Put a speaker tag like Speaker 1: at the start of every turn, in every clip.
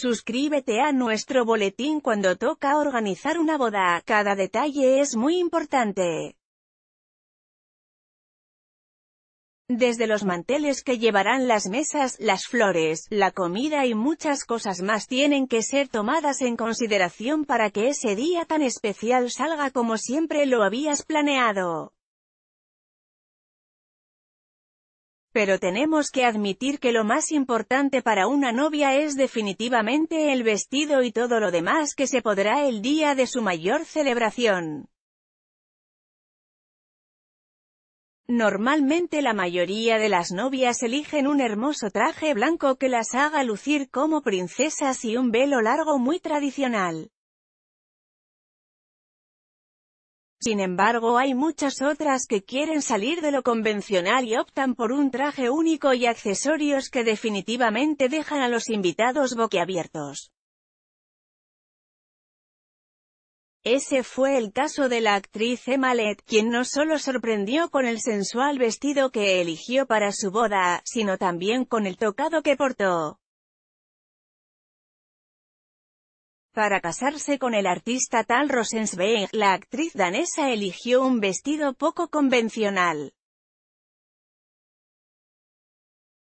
Speaker 1: Suscríbete a nuestro boletín cuando toca organizar una boda, cada detalle es muy importante. Desde los manteles que llevarán las mesas, las flores, la comida y muchas cosas más tienen que ser tomadas en consideración para que ese día tan especial salga como siempre lo habías planeado. Pero tenemos que admitir que lo más importante para una novia es definitivamente el vestido y todo lo demás que se podrá el día de su mayor celebración. Normalmente la mayoría de las novias eligen un hermoso traje blanco que las haga lucir como princesas y un velo largo muy tradicional. Sin embargo hay muchas otras que quieren salir de lo convencional y optan por un traje único y accesorios que definitivamente dejan a los invitados boquiabiertos. Ese fue el caso de la actriz Emma Lett, quien no solo sorprendió con el sensual vestido que eligió para su boda, sino también con el tocado que portó. Para casarse con el artista Tal Rosenzweig, la actriz danesa eligió un vestido poco convencional.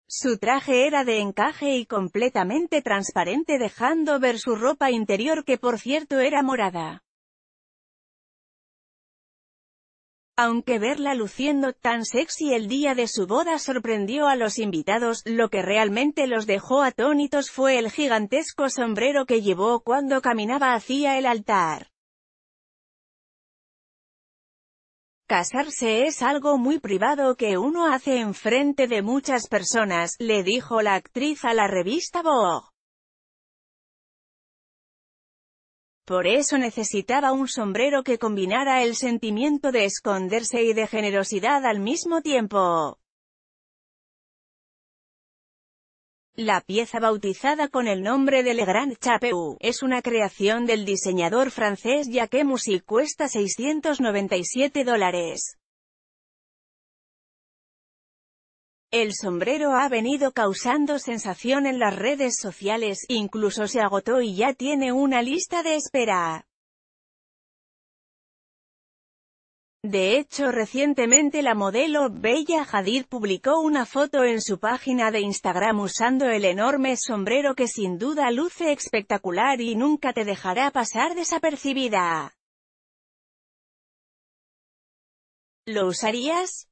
Speaker 1: Su traje era de encaje y completamente transparente dejando ver su ropa interior que por cierto era morada. Aunque verla luciendo tan sexy el día de su boda sorprendió a los invitados, lo que realmente los dejó atónitos fue el gigantesco sombrero que llevó cuando caminaba hacia el altar. Casarse es algo muy privado que uno hace en frente de muchas personas, le dijo la actriz a la revista Vogue. Por eso necesitaba un sombrero que combinara el sentimiento de esconderse y de generosidad al mismo tiempo. La pieza bautizada con el nombre de Le Grand Chapeau, es una creación del diseñador francés Jacques Musil y cuesta 697 dólares. El sombrero ha venido causando sensación en las redes sociales, incluso se agotó y ya tiene una lista de espera. De hecho recientemente la modelo Bella Hadid publicó una foto en su página de Instagram usando el enorme sombrero que sin duda luce espectacular y nunca te dejará pasar desapercibida. ¿Lo usarías?